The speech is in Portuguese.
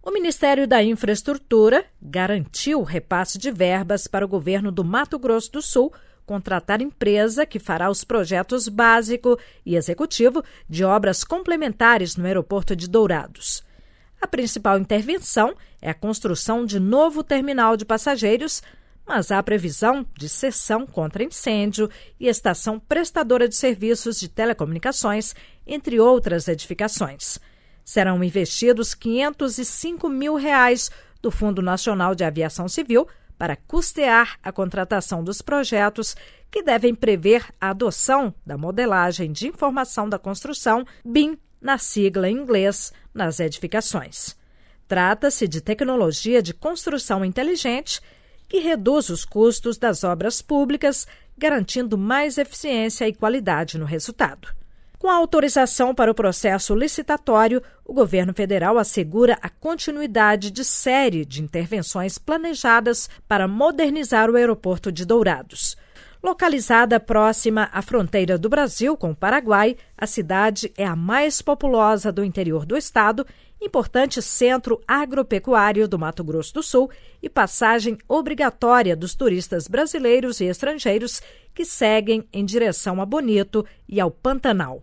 O Ministério da Infraestrutura garantiu repasse de verbas para o governo do Mato Grosso do Sul contratar empresa que fará os projetos básico e executivo de obras complementares no aeroporto de Dourados. A principal intervenção é a construção de novo terminal de passageiros, mas há previsão de sessão contra incêndio e estação prestadora de serviços de telecomunicações, entre outras edificações serão investidos 505 mil reais do Fundo Nacional de Aviação Civil para custear a contratação dos projetos que devem prever a adoção da modelagem de informação da construção BIM na sigla em inglês nas edificações. Trata-se de tecnologia de construção inteligente que reduz os custos das obras públicas, garantindo mais eficiência e qualidade no resultado. Com a autorização para o processo licitatório, o governo federal assegura a continuidade de série de intervenções planejadas para modernizar o aeroporto de Dourados. Localizada próxima à fronteira do Brasil com o Paraguai, a cidade é a mais populosa do interior do estado, importante centro agropecuário do Mato Grosso do Sul e passagem obrigatória dos turistas brasileiros e estrangeiros que seguem em direção a Bonito e ao Pantanal.